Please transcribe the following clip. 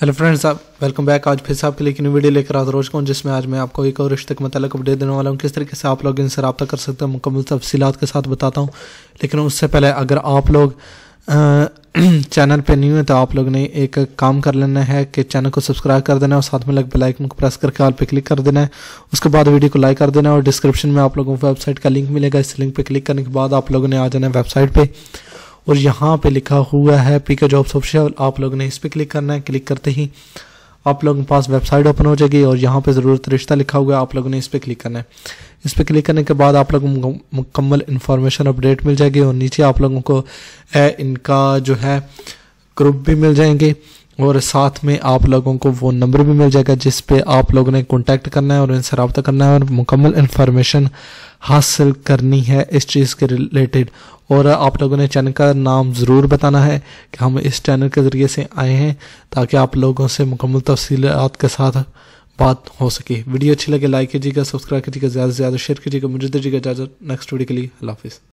hello friends आप welcome back आज फिर से आपके लिए एक न्यू वीडियो लेकर आज रोज कौन जिसमें आज मैं आपको एक और रिश्ते के मतलब अपडेट देने वाला हूँ किस तरीके से आप लोग इनसे रबा कर सकते हैं मुकम्मल तफसीत के साथ बताता हूँ लेकिन उससे पहले अगर आप लोग चैनल पे नहीं हुए तो आप लोग ने एक काम कर लेना है कि चैनल को सब्सक्राइब कर देना है और साथ में लग बेलाइक को प्रेस करके ऑल पे क्लिक कर देना है उसके बाद वीडियो को लाइक कर देना है और डिस्क्रिप्शन में आप लोगों को वेबसाइट का लिंक मिलेगा इस लिंक पे क्लिक करने के बाद आप लोगों ने आ जाना है वेबसाइट पे और यहाँ पे लिखा हुआ है पी के जॉब्स ऑफिशियल आप लोगों ने इस पर क्लिक करना है क्लिक करते ही आप लोगों के पास वेबसाइट ओपन हो जाएगी और यहाँ पे ज़रूरत रिश्ता लिखा हुआ है आप लोगों ने इस पर क्लिक करना है इस पर क्लिक करने के बाद आप लोगों को मुकम्मल इन्फॉर्मेशन अपडेट मिल जाएगी और नीचे आप लोगों को ए, इनका जो है ग्रुप भी मिल जाएंगे और साथ में आप लोगों को वो नंबर भी मिल जाएगा जिस पे आप लोगों ने कॉन्टैक्ट करना है और इनसे रबता करना है और मुकम्मल इन्फॉर्मेशन हासिल करनी है इस चीज़ के रिलेटेड और आप लोगों ने चैनल का नाम ज़रूर बताना है कि हम इस चैनल के ज़रिए से आए हैं ताकि आप लोगों से मुकम्मल तफसीत के साथ बात हो सके वीडियो अच्छी लगे लाइक कीजिएगा सब्सक्राइब कीजिएगा ज़्यादा से ज़्यादा शेयर कीजिएगा मुझे दीजिएगा इजाज़त नेक्स्ट वीडियो के लिए अल्लाह हाफिज़